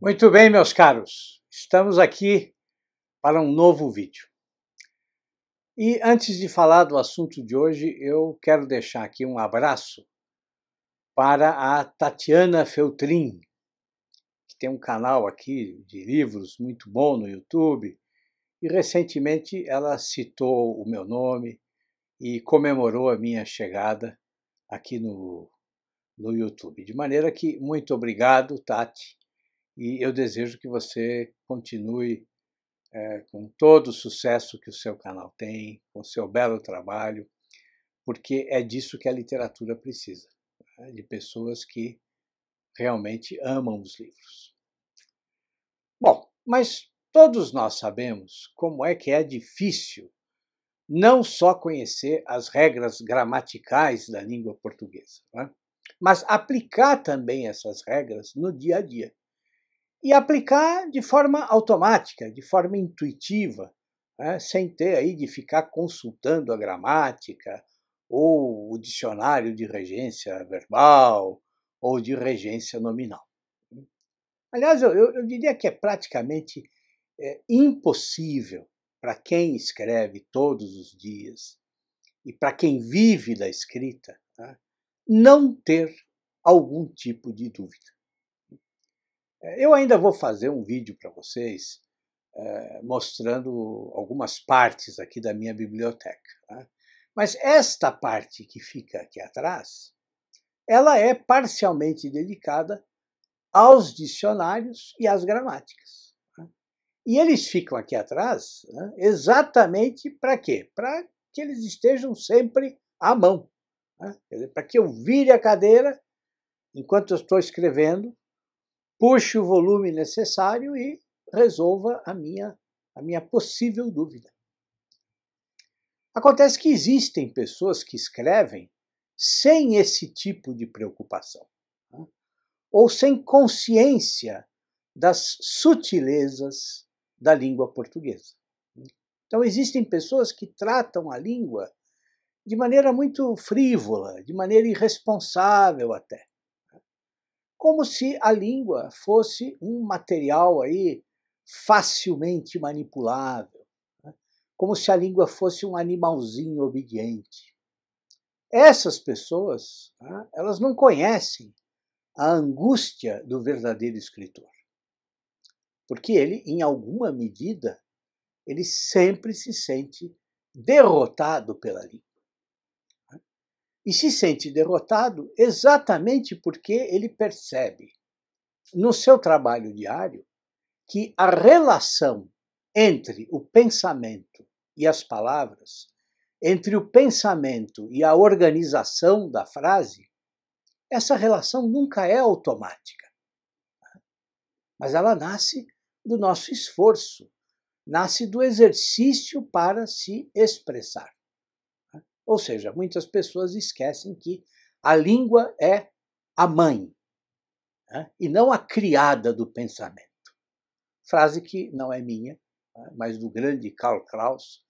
Muito bem, meus caros, estamos aqui para um novo vídeo. E antes de falar do assunto de hoje, eu quero deixar aqui um abraço para a Tatiana Feltrin, que tem um canal aqui de livros muito bom no YouTube, e recentemente ela citou o meu nome e comemorou a minha chegada aqui no, no YouTube. De maneira que, muito obrigado, Tati e eu desejo que você continue é, com todo o sucesso que o seu canal tem, com o seu belo trabalho, porque é disso que a literatura precisa né? de pessoas que realmente amam os livros. Bom, mas todos nós sabemos como é que é difícil não só conhecer as regras gramaticais da língua portuguesa, né? mas aplicar também essas regras no dia a dia e aplicar de forma automática, de forma intuitiva, né? sem ter aí de ficar consultando a gramática ou o dicionário de regência verbal ou de regência nominal. Aliás, eu, eu diria que é praticamente é, impossível para quem escreve todos os dias e para quem vive da escrita né? não ter algum tipo de dúvida. É, eu ainda vou fazer um vídeo para vocês é, mostrando algumas partes aqui da minha biblioteca. Né? Mas esta parte que fica aqui atrás, ela é parcialmente dedicada aos dicionários e às gramáticas. Tá? E eles ficam aqui atrás né? exatamente para quê? Para que eles estejam sempre à mão. Né? Para que eu vire a cadeira enquanto eu estou escrevendo puxe o volume necessário e resolva a minha, a minha possível dúvida. Acontece que existem pessoas que escrevem sem esse tipo de preocupação, né? ou sem consciência das sutilezas da língua portuguesa. Né. Então, existem pessoas que tratam a língua de maneira muito frívola, de maneira irresponsável até como se a língua fosse um material aí facilmente manipulável, né? como se a língua fosse um animalzinho obediente. Essas pessoas, né, elas não conhecem a angústia do verdadeiro escritor, porque ele, em alguma medida, ele sempre se sente derrotado pela língua e se sente derrotado exatamente porque ele percebe no seu trabalho diário que a relação entre o pensamento e as palavras, entre o pensamento e a organização da frase, essa relação nunca é automática. Mas ela nasce do nosso esforço, nasce do exercício para se expressar. Ou seja, muitas pessoas esquecem que a língua é a mãe né? e não a criada do pensamento. Frase que não é minha, né, mas do grande Karl Kraus,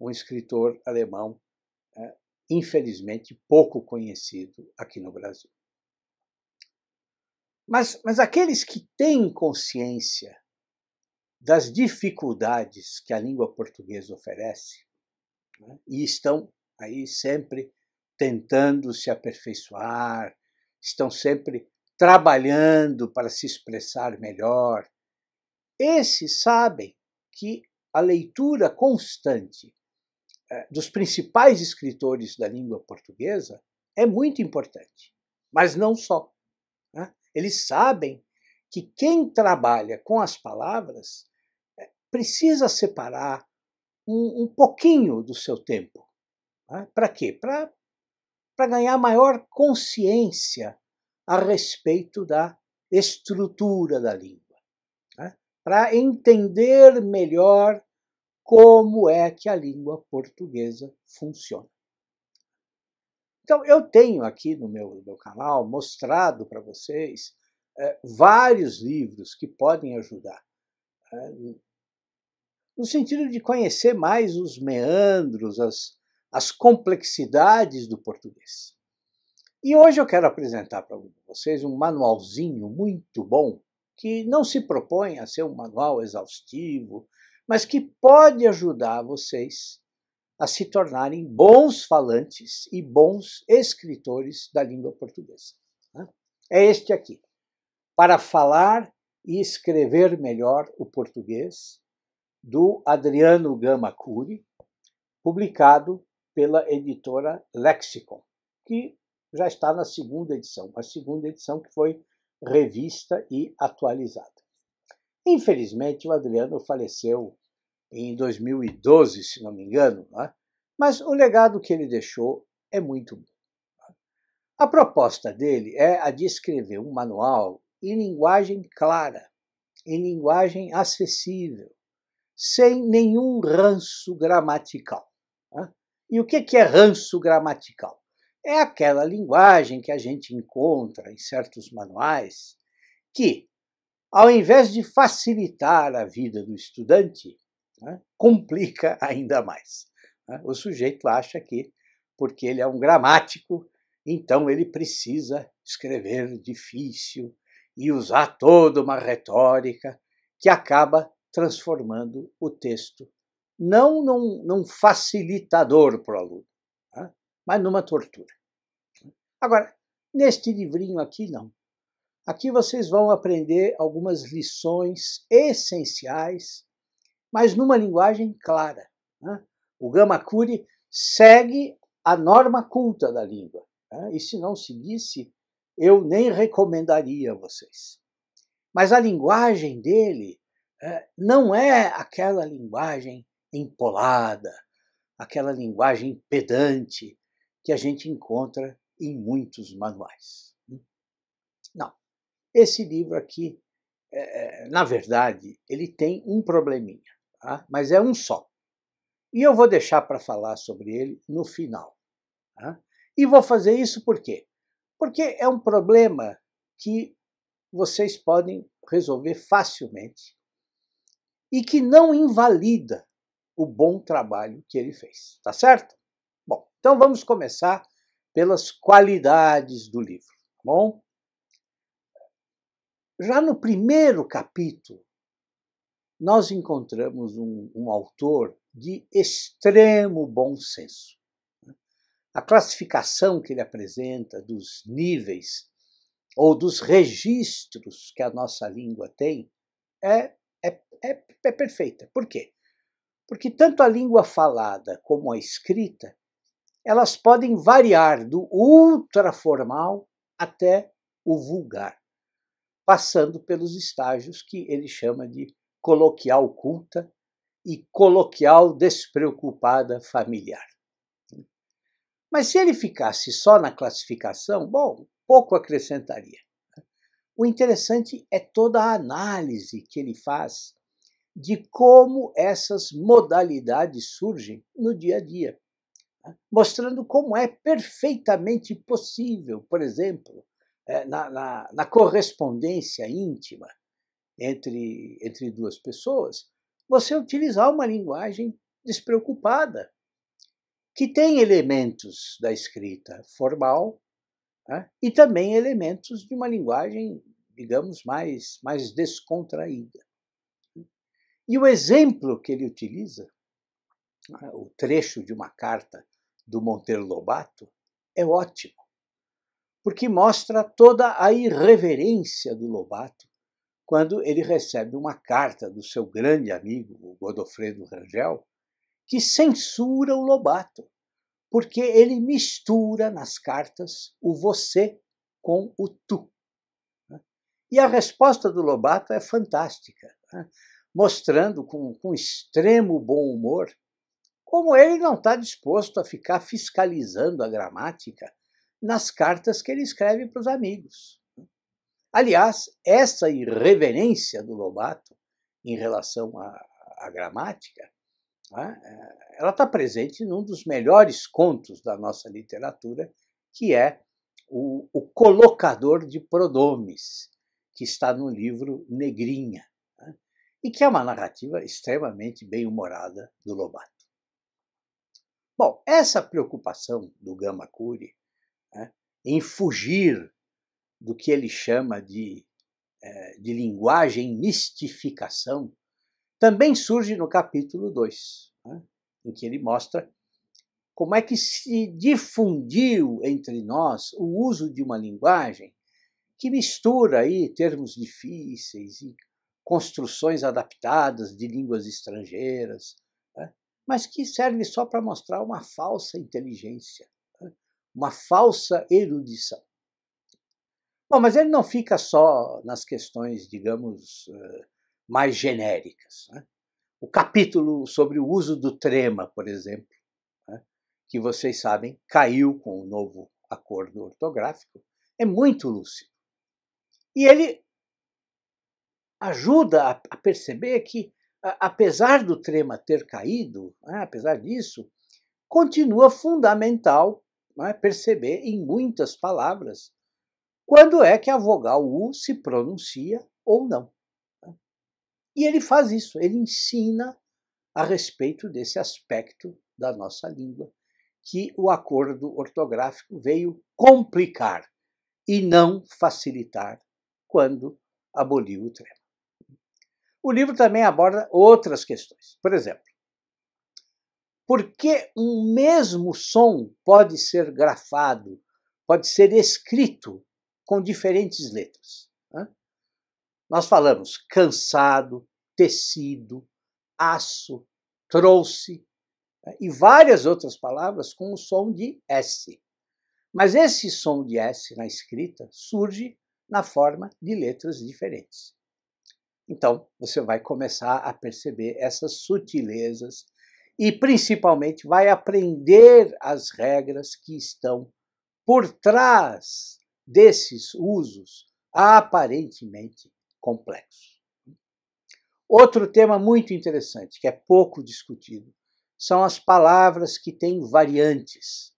um escritor alemão, né, infelizmente pouco conhecido aqui no Brasil. Mas, mas aqueles que têm consciência das dificuldades que a língua portuguesa oferece né, e estão aí sempre tentando se aperfeiçoar, estão sempre trabalhando para se expressar melhor. Esses sabem que a leitura constante eh, dos principais escritores da língua portuguesa é muito importante, mas não só. Né? Eles sabem que quem trabalha com as palavras eh, precisa separar um, um pouquinho do seu tempo né? Para quê? Para ganhar maior consciência a respeito da estrutura da língua, né? para entender melhor como é que a língua portuguesa funciona. Então, eu tenho aqui no meu, meu canal mostrado para vocês é, vários livros que podem ajudar, é, no sentido de conhecer mais os meandros, as, as complexidades do português. E hoje eu quero apresentar para vocês um manualzinho muito bom, que não se propõe a ser um manual exaustivo, mas que pode ajudar vocês a se tornarem bons falantes e bons escritores da língua portuguesa. Né? É este aqui. Para falar e escrever melhor o português, do Adriano Gama Cury, publicado pela editora Lexicon, que já está na segunda edição, a segunda edição que foi revista e atualizada. Infelizmente, o Adriano faleceu em 2012, se não me engano, né? mas o legado que ele deixou é muito bom. Tá? A proposta dele é a de escrever um manual em linguagem clara, em linguagem acessível, sem nenhum ranço gramatical. E o que é ranço gramatical? É aquela linguagem que a gente encontra em certos manuais que, ao invés de facilitar a vida do estudante, né, complica ainda mais. Né? O sujeito acha que, porque ele é um gramático, então ele precisa escrever difícil e usar toda uma retórica que acaba transformando o texto não num, num facilitador para o aluno, né? mas numa tortura. Agora, neste livrinho aqui, não. Aqui vocês vão aprender algumas lições essenciais, mas numa linguagem clara. Né? O Gamakuri segue a norma culta da língua, né? e se não seguisse, eu nem recomendaria a vocês. Mas a linguagem dele eh, não é aquela linguagem empolada, aquela linguagem pedante que a gente encontra em muitos manuais. Né. Não. Esse livro aqui, é, na verdade, ele tem um probleminha, tá? mas é um só. E eu vou deixar para falar sobre ele no final. Tá? E vou fazer isso por quê? Porque é um problema que vocês podem resolver facilmente e que não invalida o bom trabalho que ele fez. Tá certo? Bom, então vamos começar pelas qualidades do livro, tá bom? Já no primeiro capítulo, nós encontramos um, um autor de extremo bom senso. Né? A classificação que ele apresenta dos níveis ou dos registros que a nossa língua tem é, é, é, é perfeita. Por quê? porque tanto a língua falada como a escrita, elas podem variar do ultraformal até o vulgar, passando pelos estágios que ele chama de coloquial culta e coloquial despreocupada familiar. Mas se ele ficasse só na classificação, bom, pouco acrescentaria. O interessante é toda a análise que ele faz de como essas modalidades surgem no dia a dia, tá? mostrando como é perfeitamente possível, por exemplo, é, na, na, na correspondência íntima entre, entre duas pessoas, você utilizar uma linguagem despreocupada, que tem elementos da escrita formal né, e também elementos de uma linguagem, digamos, mais, mais descontraída. E o exemplo que ele utiliza, né, o trecho de uma carta do Monteiro Lobato, é ótimo, porque mostra toda a irreverência do Lobato quando ele recebe uma carta do seu grande amigo, o Godofredo Rangel, que censura o Lobato, porque ele mistura nas cartas o você com o tu. Né. E a resposta do Lobato é fantástica. Né mostrando com, com extremo bom humor como ele não está disposto a ficar fiscalizando a gramática nas cartas que ele escreve para os amigos. Aliás, essa irreverência do Lobato em relação à, à gramática, né, ela está presente num dos melhores contos da nossa literatura, que é o, o Colocador de Pronomes, que está no livro Negrinha e que é uma narrativa extremamente bem-humorada do Lobato. Bom, essa preocupação do Gama Curi né, em fugir do que ele chama de, eh, de linguagem mistificação também surge no capítulo 2, né, em que ele mostra como é que se difundiu entre nós o uso de uma linguagem que mistura aí termos difíceis e construções adaptadas de línguas estrangeiras, né? mas que serve só para mostrar uma falsa inteligência, né? uma falsa erudição. Bom, mas ele não fica só nas questões, digamos, eh, mais genéricas. Né? O capítulo sobre o uso do trema, por exemplo, né, que vocês sabem caiu com o novo acordo ortográfico, é muito lúcido. E ele ajuda a, a perceber que, a, apesar do trema ter caído, né, apesar disso, continua fundamental né, perceber em muitas palavras quando é que a vogal U se pronuncia ou não. Né. E ele faz isso, ele ensina a respeito desse aspecto da nossa língua que o acordo ortográfico veio complicar e não facilitar quando aboliu o trema. O livro também aborda outras questões. Por exemplo, por que um mesmo som pode ser grafado, pode ser escrito com diferentes letras? Nós falamos cansado, tecido, aço, trouxe né, e várias outras palavras com o som de S. Mas esse som de S na escrita surge na forma de letras diferentes. Então, você vai começar a perceber essas sutilezas e, principalmente, vai aprender as regras que estão por trás desses usos aparentemente complexos. Outro tema muito interessante, que é pouco discutido, são as palavras que têm variantes,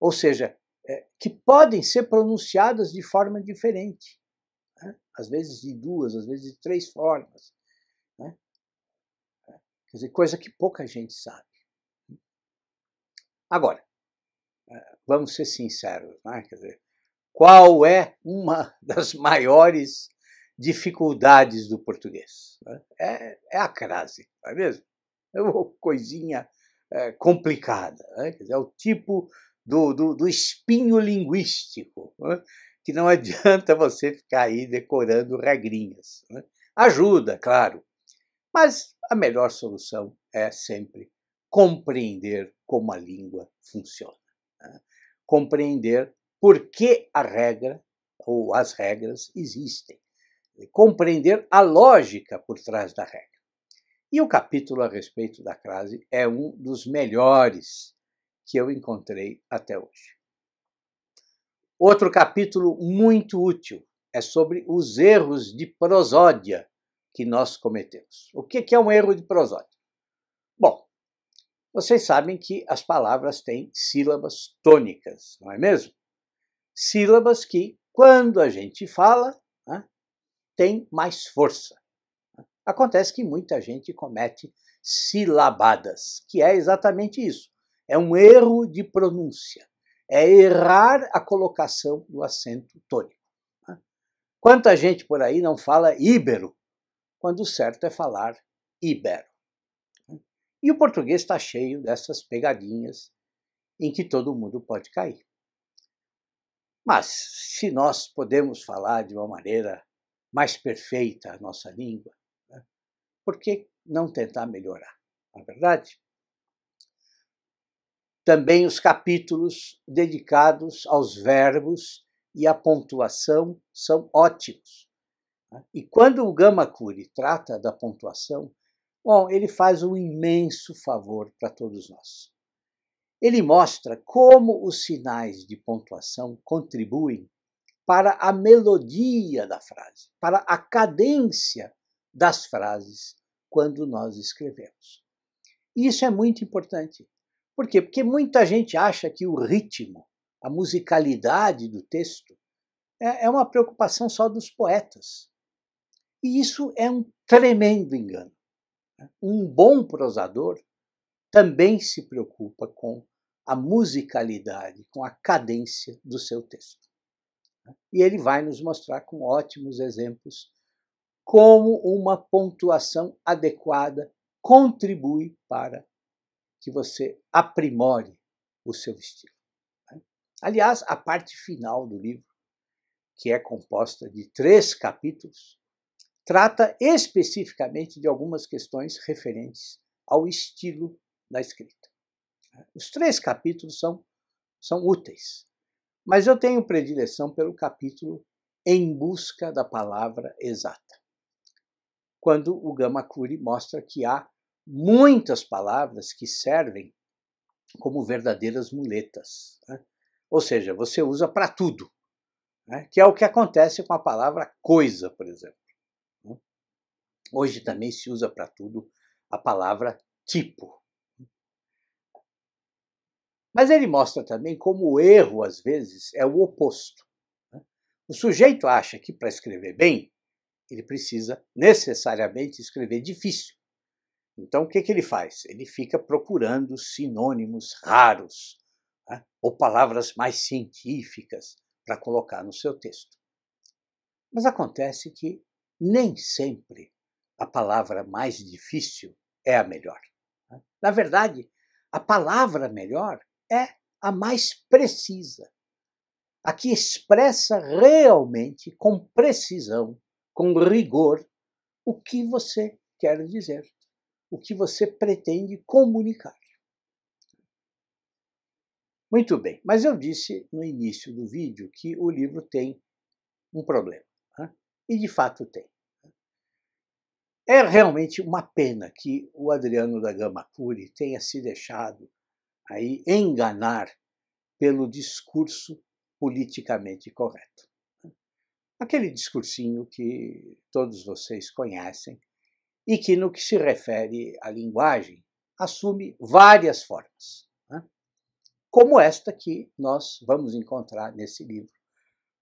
ou seja, é, que podem ser pronunciadas de forma diferente às vezes de duas, às vezes de três formas. Né? Quer dizer, coisa que pouca gente sabe. Agora, eh, vamos ser sinceros, né? Quer dizer, qual é uma das maiores dificuldades do português? Né? É, é, a crase, não é mesmo? É uma coisinha é, complicada, né? Quer dizer, é o tipo do, do, do espinho linguístico. Né? que não adianta você ficar aí decorando regrinhas. Né? Ajuda, claro, mas a melhor solução é sempre compreender como a língua funciona. Né? Compreender por que a regra ou as regras existem. Compreender a lógica por trás da regra. E o capítulo a respeito da crase é um dos melhores que eu encontrei até hoje. Outro capítulo muito útil é sobre os erros de prosódia que nós cometemos. O que é um erro de prosódia? Bom, vocês sabem que as palavras têm sílabas tônicas, não é mesmo? Sílabas que, quando a gente fala, né, tem mais força. Acontece que muita gente comete silabadas, que é exatamente isso. É um erro de pronúncia é errar a colocação do acento tônico. Né? Quanta gente por aí não fala íbero, quando o certo é falar ibero. Né? E o português está cheio dessas pegadinhas em que todo mundo pode cair. Mas se nós podemos falar de uma maneira mais perfeita a nossa língua, né? por que não tentar melhorar? Na é verdade, também os capítulos dedicados aos verbos e à pontuação são ótimos. Né? E quando o Gamakuri trata da pontuação, bom, ele faz um imenso favor para todos nós. Ele mostra como os sinais de pontuação contribuem para a melodia da frase, para a cadência das frases quando nós escrevemos. E isso é muito importante. Por quê? Porque muita gente acha que o ritmo, a musicalidade do texto, é, é uma preocupação só dos poetas. E isso é um tremendo engano. Né? Um bom prosador também se preocupa com a musicalidade, com a cadência do seu texto. Né? E ele vai nos mostrar com ótimos exemplos como uma pontuação adequada contribui para que você aprimore o seu estilo. Né? Aliás, a parte final do livro, que é composta de três capítulos, trata especificamente de algumas questões referentes ao estilo da escrita. Né? Os três capítulos são, são úteis, mas eu tenho predileção pelo capítulo Em Busca da Palavra Exata, quando o Gamakuri mostra que há muitas palavras que servem como verdadeiras muletas. Né? Ou seja, você usa para tudo, né? que é o que acontece com a palavra coisa, por exemplo. Né? Hoje também se usa para tudo a palavra tipo. Mas ele mostra também como o erro, às vezes, é o oposto. Né? O sujeito acha que para escrever bem, ele precisa necessariamente escrever difícil. Então, o que, que ele faz? Ele fica procurando sinônimos raros né? ou palavras mais científicas para colocar no seu texto. Mas acontece que nem sempre a palavra mais difícil é a melhor. Né? Na verdade, a palavra melhor é a mais precisa, a que expressa realmente, com precisão, com rigor, o que você quer dizer o que você pretende comunicar. Muito bem, mas eu disse no início do vídeo que o livro tem um problema. Né? E de fato tem. É realmente uma pena que o Adriano da Gama Curi tenha se deixado aí enganar pelo discurso politicamente correto. Aquele discursinho que todos vocês conhecem, e que, no que se refere à linguagem, assume várias formas, né? como esta que nós vamos encontrar nesse livro,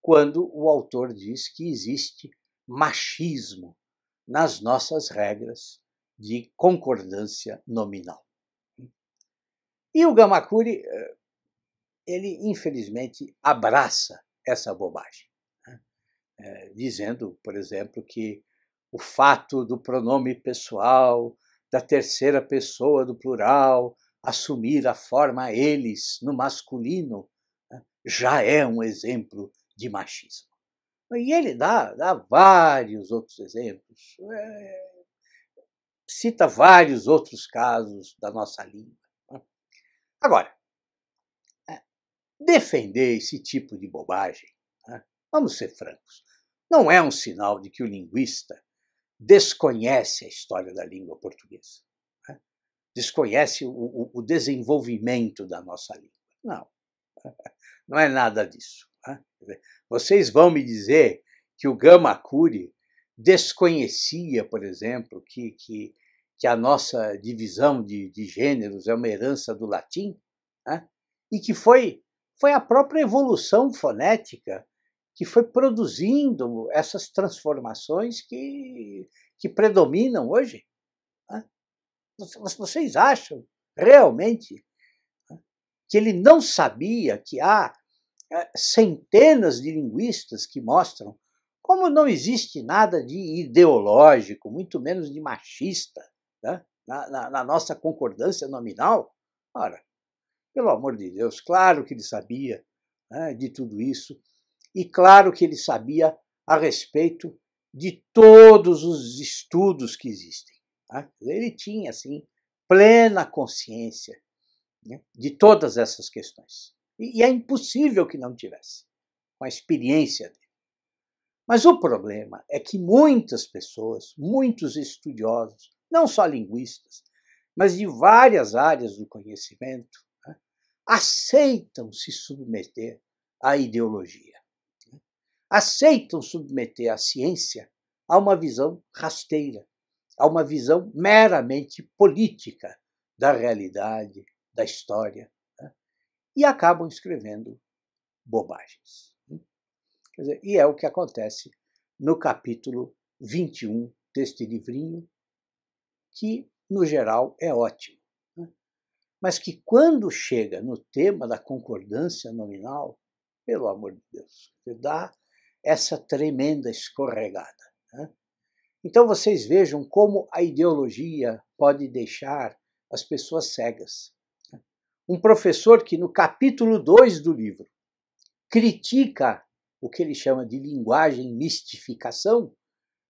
quando o autor diz que existe machismo nas nossas regras de concordância nominal. E o Gamakuri, eh, ele infelizmente abraça essa bobagem, né? é, dizendo, por exemplo, que o fato do pronome pessoal, da terceira pessoa do plural, assumir a forma eles no masculino, né, já é um exemplo de machismo. E ele dá, dá vários outros exemplos, é, cita vários outros casos da nossa língua. Né. Agora, é, defender esse tipo de bobagem, né, vamos ser francos, não é um sinal de que o linguista desconhece a história da língua portuguesa, né? desconhece o, o, o, desenvolvimento da nossa língua. Não, não é nada disso. Né? Vocês vão me dizer que o Gamacuri desconhecia, por exemplo, que, que, que a nossa divisão de, de, gêneros é uma herança do latim, né? e que foi, foi a própria evolução fonética que foi produzindo essas transformações que, que predominam hoje. Vocês acham realmente que ele não sabia que há centenas de linguistas que mostram como não existe nada de ideológico, muito menos de machista, né? na, na, na nossa concordância nominal? Ora, pelo amor de Deus, claro que ele sabia né, de tudo isso e claro que ele sabia a respeito de todos os estudos que existem. Tá? Ele tinha, assim, plena consciência né, de todas essas questões. E, é impossível que não tivesse, com a experiência dele. Mas o problema é que muitas pessoas, muitos estudiosos, não só linguistas, mas de várias áreas do conhecimento, né, aceitam se submeter à ideologia aceitam submeter a ciência a uma visão rasteira, a uma visão meramente política da realidade, da história, né? e acabam escrevendo bobagens. Né. Dizer, e é o que acontece no capítulo 21 deste livrinho, que, no geral, é ótimo, né, mas que, quando chega no tema da concordância nominal, pelo amor de Deus, dá essa tremenda escorregada. Né? Então vocês vejam como a ideologia pode deixar as pessoas cegas. Né? Um professor que, no capítulo 2 do livro, critica o que ele chama de linguagem mistificação,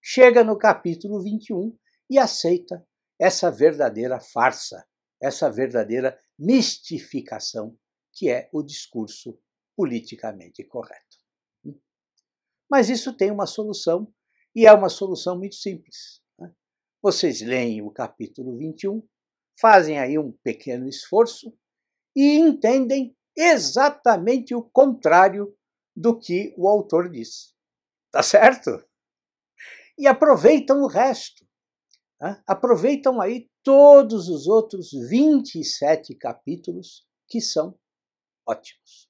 chega no capítulo 21 e aceita essa verdadeira farsa, essa verdadeira mistificação que é o discurso politicamente correto. Mas isso tem uma solução, e é uma solução muito simples. Né? Vocês leem o capítulo 21, fazem aí um pequeno esforço e entendem exatamente o contrário do que o autor diz. Tá certo? E aproveitam o resto. Né? Aproveitam aí todos os outros 27 capítulos que são ótimos.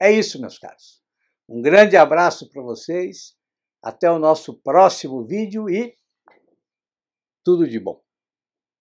É isso, meus caros. Um grande abraço para vocês, até o nosso próximo vídeo e tudo de bom.